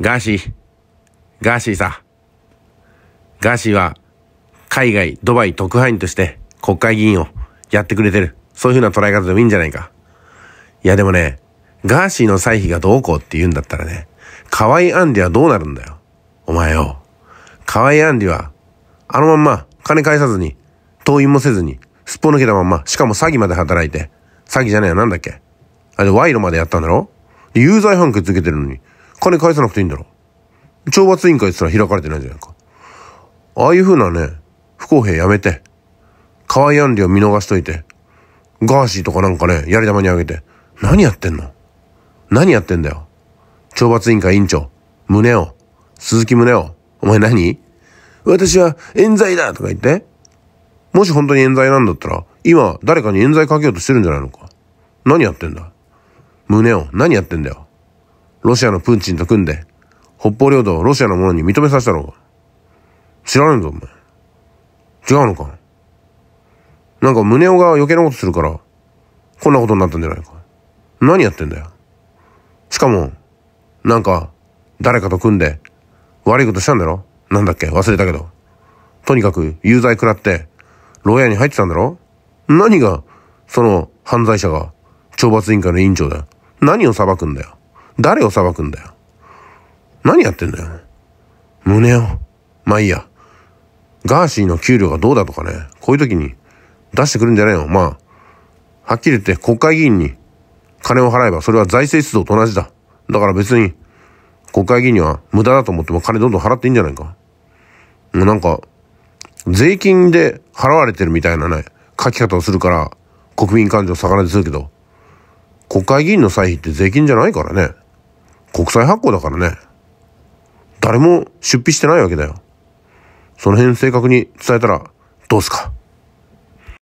ガーシー、ガーシーさ。ガーシーは、海外、ドバイ特派員として国会議員をやってくれてる。そういう風な捉え方でもいいんじゃないか。いやでもね、ガーシーの歳費がどうこうって言うんだったらね、河合アンディはどうなるんだよ。お前よ。河合アンディは、あのまんま金返さずに、党員もせずに、すっぽ抜けたまんま、しかも詐欺まで働いて、詐欺じゃねえよ、なんだっけ。あれ、賄賂までやったんだろで、有罪判決受けてるのに、金返さなくていいんだろ。懲罰委員会すら開かれてないじゃないか。ああいう風なね、不公平やめて、河合案里を見逃しといて、ガーシーとかなんかね、やり玉にあげて、何やってんの何やってんだよ。懲罰委員会委員長、胸を、鈴木胸を、お前何私は冤罪だとか言って。もし本当に冤罪なんだったら、今誰かに冤罪かけようとしてるんじゃないのか。何やってんだ胸を、何やってんだよ。ロシアのプーチンと組んで、北方領土をロシアのものに認めさせたろうが。知らねえぞ、お前。違うのかなんか胸をが余計なことするから、こんなことになったんじゃないか。何やってんだよ。しかも、なんか、誰かと組んで、悪いことしたんだろなんだっけ忘れたけど。とにかく、有罪食らって、牢屋に入ってたんだろ何が、その、犯罪者が、懲罰委員会の委員長だよ。何を裁くんだよ。誰を裁くんだよ。何やってんだよ。胸を。まあいいや。ガーシーの給料がどうだとかね、こういう時に出してくるんじゃないよ。まあ、はっきり言って国会議員に金を払えばそれは財政出動と同じだ。だから別に国会議員には無駄だと思っても金どんどん払っていいんじゃないか。もうなんか、税金で払われてるみたいなね、書き方をするから国民感情を逆なでするけど、国会議員の歳費って税金じゃないからね。国際発行だからね。誰も出費してないわけだよ。その辺正確に伝えたらどうすか